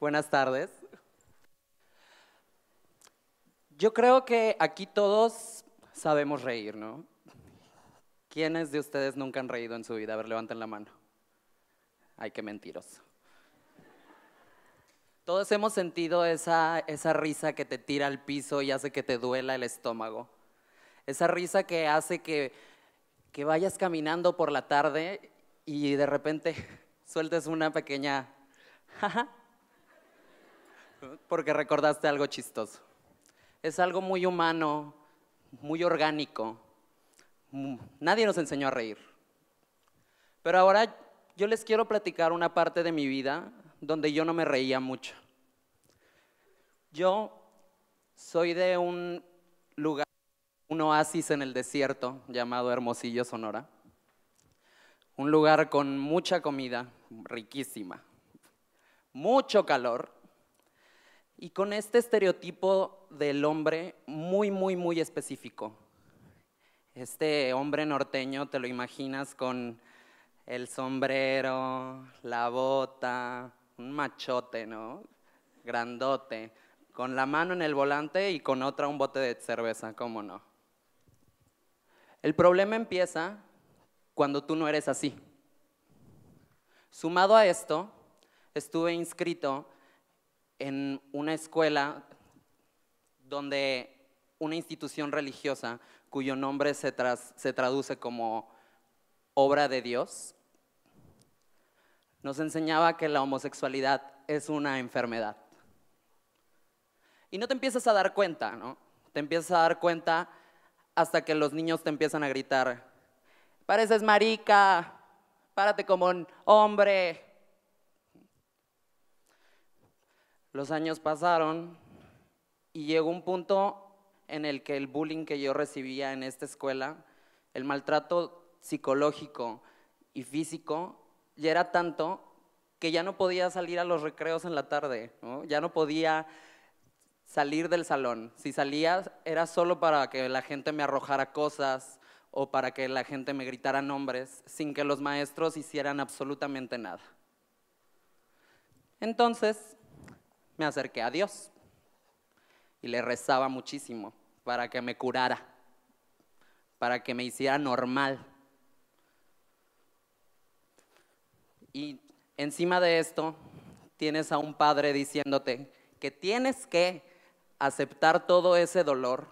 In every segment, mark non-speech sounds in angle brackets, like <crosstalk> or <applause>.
Buenas tardes. Yo creo que aquí todos sabemos reír, ¿no? ¿Quiénes de ustedes nunca han reído en su vida? A ver, levanten la mano. Ay, qué mentiros. Todos hemos sentido esa, esa risa que te tira al piso y hace que te duela el estómago. Esa risa que hace que, que vayas caminando por la tarde y de repente <laughs> sueltes una pequeña porque recordaste algo chistoso. Es algo muy humano, muy orgánico. Mm, nadie nos enseñó a reír. Pero ahora yo les quiero platicar una parte de mi vida donde yo no me reía mucho. Yo soy de un lugar, un oasis en el desierto llamado Hermosillo, Sonora. Un lugar con mucha comida, riquísima, mucho calor y con este estereotipo del hombre muy, muy, muy específico. Este hombre norteño te lo imaginas con el sombrero, la bota, un machote, ¿no? Grandote, con la mano en el volante y con otra un bote de cerveza, ¿cómo no? El problema empieza cuando tú no eres así. Sumado a esto, estuve inscrito en una escuela donde una institución religiosa cuyo nombre se, traduce como obra de Dios, nos enseñaba que la homosexualidad es una enfermedad. Y no te empiezas a dar cuenta, ¿no? Te empiezas a dar cuenta hasta que los niños te empiezan a gritar, pareces marica, párate como un hombre, Los años pasaron y llegó un punto en el que el bullying que yo recibía en esta escuela, el maltrato psicológico y físico, ya era tanto que ya no podía salir a los recreos en la tarde, ya no podía salir del salón. Si salía era solo para que la gente me arrojara cosas o para que la gente me gritara nombres, sin que los maestros hicieran absolutamente nada. Entonces, me acerqué a Dios y le rezaba muchísimo para que me curara, para que me hiciera normal. Y encima de esto, tienes a un padre diciéndote que tienes que aceptar todo ese dolor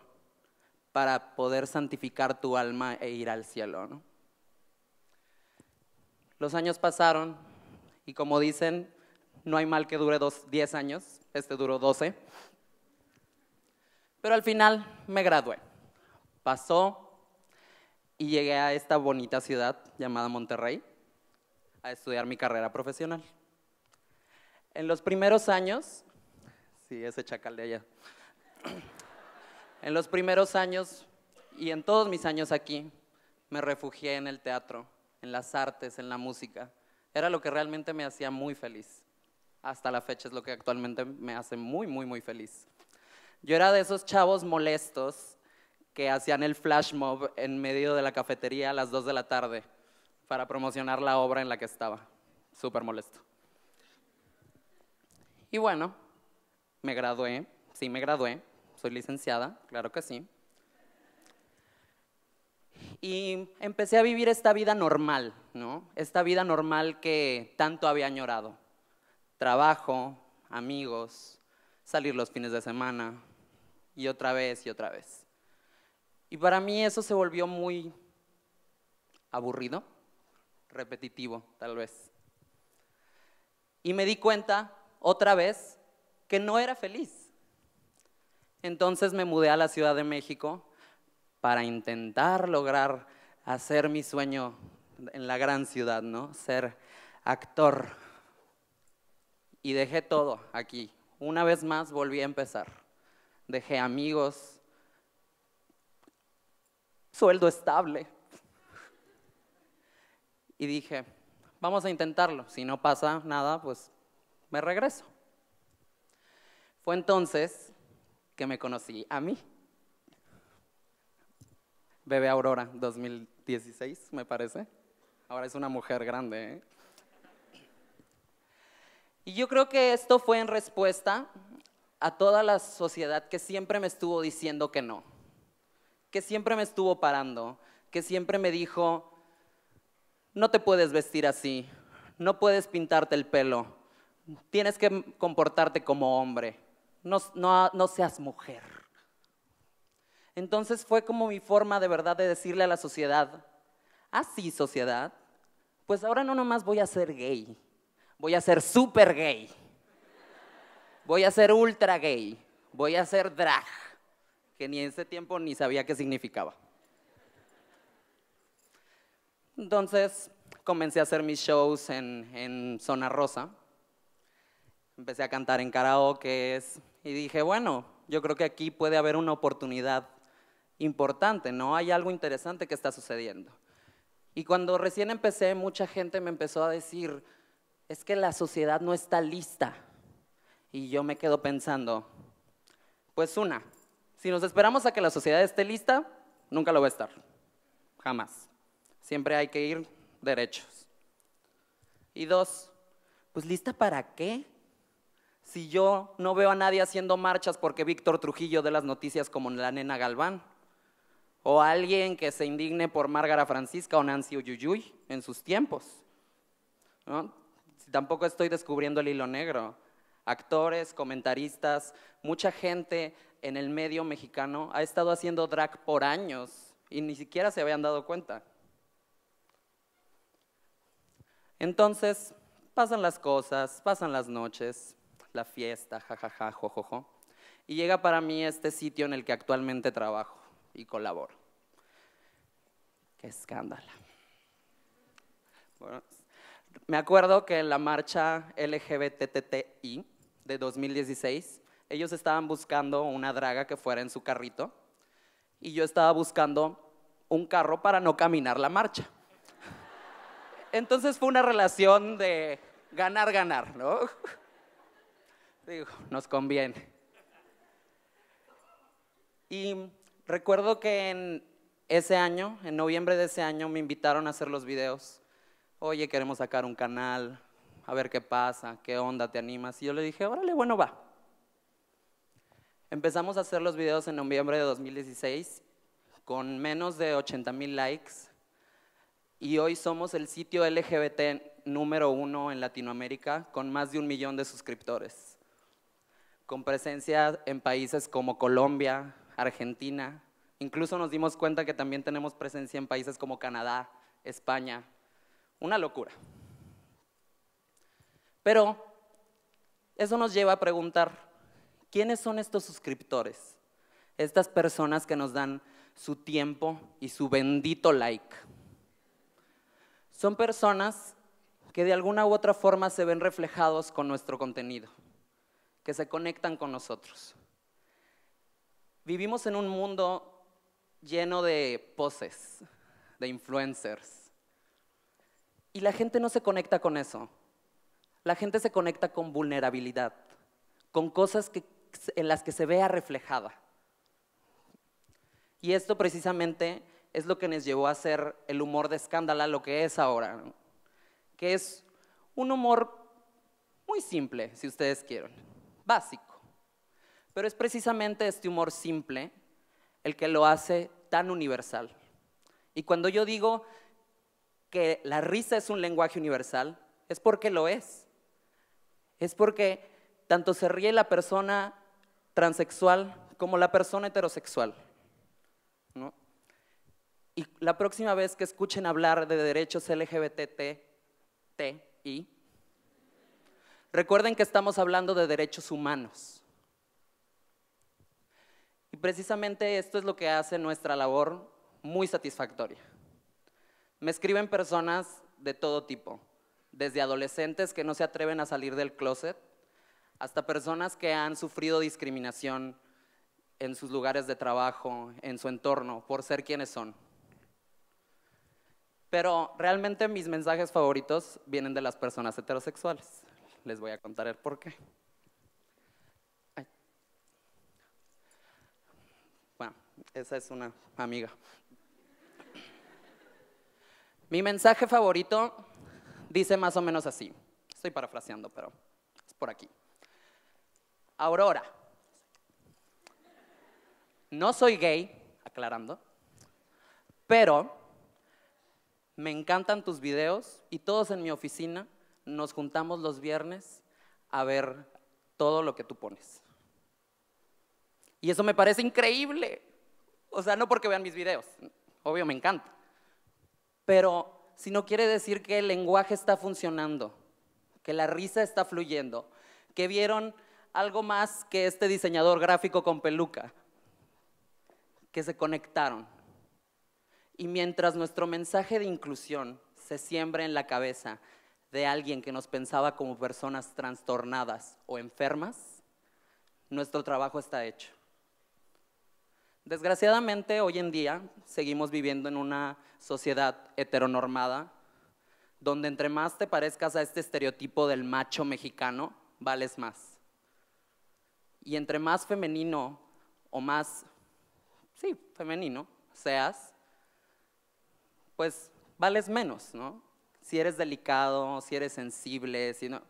para poder santificar tu alma e ir al cielo. Los años pasaron y como dicen, no hay mal que dure 10 años, este duró 12. Pero al final me gradué. Pasó y llegué a esta bonita ciudad llamada Monterrey a estudiar mi carrera profesional. En los primeros años, sí, ese chacal de allá, <clears throat> en los primeros años y en todos mis años aquí, me refugié en el teatro, en las artes, en la música. Era lo que realmente me hacía muy feliz hasta la fecha es lo que actualmente me hace muy, muy, muy feliz. Yo era de esos chavos molestos que hacían el flash mob en medio de la cafetería a las 2 de la tarde para promocionar la obra en la que estaba. Súper molesto. Y bueno, me gradué, sí me gradué, soy licenciada, claro que sí. Y empecé a vivir esta vida normal, ¿no? Esta vida normal que tanto había añorado trabajo, amigos, salir los fines de semana y otra vez y otra vez. Y para mí eso se volvió muy aburrido, repetitivo tal vez. Y me di cuenta otra vez que no era feliz. Entonces me mudé a la Ciudad de México para intentar lograr hacer mi sueño en la gran ciudad, ¿no? Ser actor y dejé todo aquí. Una vez más volví a empezar. Dejé amigos, sueldo estable. Y dije, vamos a intentarlo. Si no pasa nada, pues me regreso. Fue entonces que me conocí a mí. Bebé Aurora, 2016, me parece. Ahora es una mujer grande. ¿eh? Y yo creo que esto fue en respuesta a toda la sociedad que siempre me estuvo diciendo que no, que siempre me estuvo parando, que siempre me dijo, no te puedes vestir así, no puedes pintarte el pelo, tienes que comportarte como hombre, no, seas mujer. Entonces fue como mi forma de verdad de decirle a la sociedad, así ah, sociedad, pues ahora no nomás voy a ser gay, voy a ser super gay, voy a ser ultra gay, voy a ser drag, que ni en ese tiempo ni sabía qué significaba. Entonces comencé a hacer mis shows en, en Zona Rosa, empecé a cantar en karaoke y dije, bueno, yo creo que aquí puede haber una oportunidad importante, ¿no? Hay algo interesante que está sucediendo. Y cuando recién empecé, mucha gente me empezó a decir, es que la sociedad no está lista. Y yo me quedo pensando, pues una, si nos esperamos a que la sociedad esté lista, nunca lo va a estar, jamás. Siempre hay que ir derechos. Y dos, pues lista para qué? Si yo no veo a nadie haciendo marchas porque Víctor Trujillo de las noticias como la nena Galván, o alguien que se indigne por Márgara Francisca o Nancy Uyuyuy en sus tiempos. ¿no? tampoco estoy descubriendo el hilo negro. Actores, comentaristas, mucha gente en el medio mexicano ha estado haciendo drag por años y ni siquiera se habían dado cuenta. Entonces, pasan las cosas, pasan las noches, la fiesta, jajaja, jojojo. Y llega para mí este sitio en el que actualmente trabajo y colaboro. Qué escándalo. Me acuerdo que en la marcha LGBTTI de 2016, ellos estaban buscando una draga que fuera en su carrito y yo estaba buscando un carro para no caminar la marcha. Entonces fue una relación de ganar, ganar, ¿no? Digo, nos conviene. Y recuerdo que en ese año, en noviembre de ese año, me invitaron a hacer los videos oye, queremos sacar un canal, a ver qué pasa, qué onda, te animas. Y yo le dije, órale, bueno, va. Empezamos a hacer los videos en noviembre de 2016 con menos de 80 mil likes y hoy somos el sitio LGBT número uno en Latinoamérica con más de un millón de suscriptores, con presencia en países como Colombia, Argentina, incluso nos dimos cuenta que también tenemos presencia en países como Canadá, España, una locura. Pero eso nos lleva a preguntar, ¿quiénes son estos suscriptores? Estas personas que nos dan su tiempo y su bendito like. Son personas que de alguna u otra forma se ven reflejados con nuestro contenido, que se conectan con nosotros. Vivimos en un mundo lleno de poses, de influencers, y la gente no se conecta con eso. La gente se conecta con vulnerabilidad, con cosas en las que se vea reflejada. Y esto precisamente es lo que nos llevó a hacer el humor de escándala lo que es ahora, que es un humor muy simple, si ustedes quieren, básico. Pero es precisamente este humor simple el que lo hace tan universal. Y cuando yo digo que la risa es un lenguaje universal es porque lo es. Es porque tanto se ríe la persona transexual como la persona heterosexual. Y la próxima vez que escuchen hablar de derechos LGBTTI, recuerden que estamos hablando de derechos humanos. Y precisamente esto es lo que hace nuestra labor muy satisfactoria. Me escriben personas de todo tipo, desde adolescentes que no se atreven a salir del closet, hasta personas que han sufrido discriminación en sus lugares de trabajo, en su entorno, por ser quienes son. Pero realmente mis mensajes favoritos vienen de las personas heterosexuales. Les voy a contar el por qué. Bueno, esa es una amiga. Mi mensaje favorito dice más o menos así. Estoy parafraseando, pero es por aquí. Aurora, no soy gay, aclarando, pero me encantan tus videos y todos en mi oficina nos juntamos los viernes a ver todo lo que tú pones. Y eso me parece increíble. O sea, no porque vean mis videos, obvio me encanta pero si no quiere decir que el lenguaje está funcionando, que la risa está fluyendo, que vieron algo más que este diseñador gráfico con peluca, que se conectaron. Y mientras nuestro mensaje de inclusión se siembra en la cabeza de alguien que nos pensaba como personas trastornadas o enfermas, nuestro trabajo está hecho. Desgraciadamente, hoy en día seguimos viviendo en una sociedad heteronormada, donde entre más te parezcas a este estereotipo del macho mexicano, vales más. Y entre más femenino o más, sí, femenino seas, pues vales menos, ¿no? Si eres delicado, si eres sensible, si no...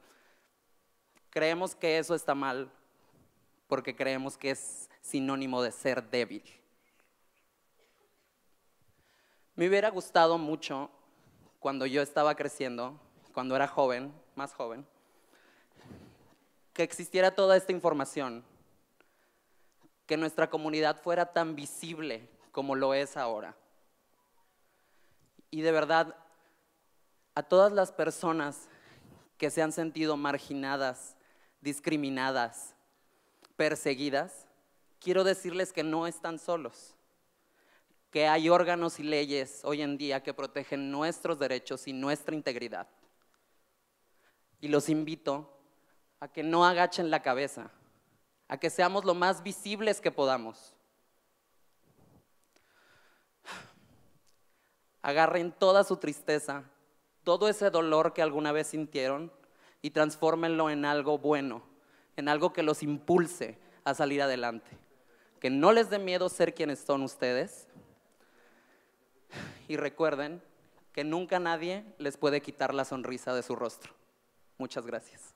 Creemos que eso está mal porque creemos que es sinónimo de ser débil. Me hubiera gustado mucho cuando yo estaba creciendo, cuando era joven, más joven, que existiera toda esta información, que nuestra comunidad fuera tan visible como lo es ahora. Y de verdad, a todas las personas que se han sentido marginadas, discriminadas, perseguidas, quiero decirles que no están solos, que hay órganos y leyes hoy en día que protegen nuestros derechos y nuestra integridad. Y los invito a que no agachen la cabeza, a que seamos lo más visibles que podamos. Agarren toda su tristeza, todo ese dolor que alguna vez sintieron y transfórmenlo en algo bueno, en algo que los impulse a salir adelante que no les dé miedo ser quienes son ustedes. Y recuerden que nunca nadie les puede quitar la sonrisa de su rostro. Muchas gracias.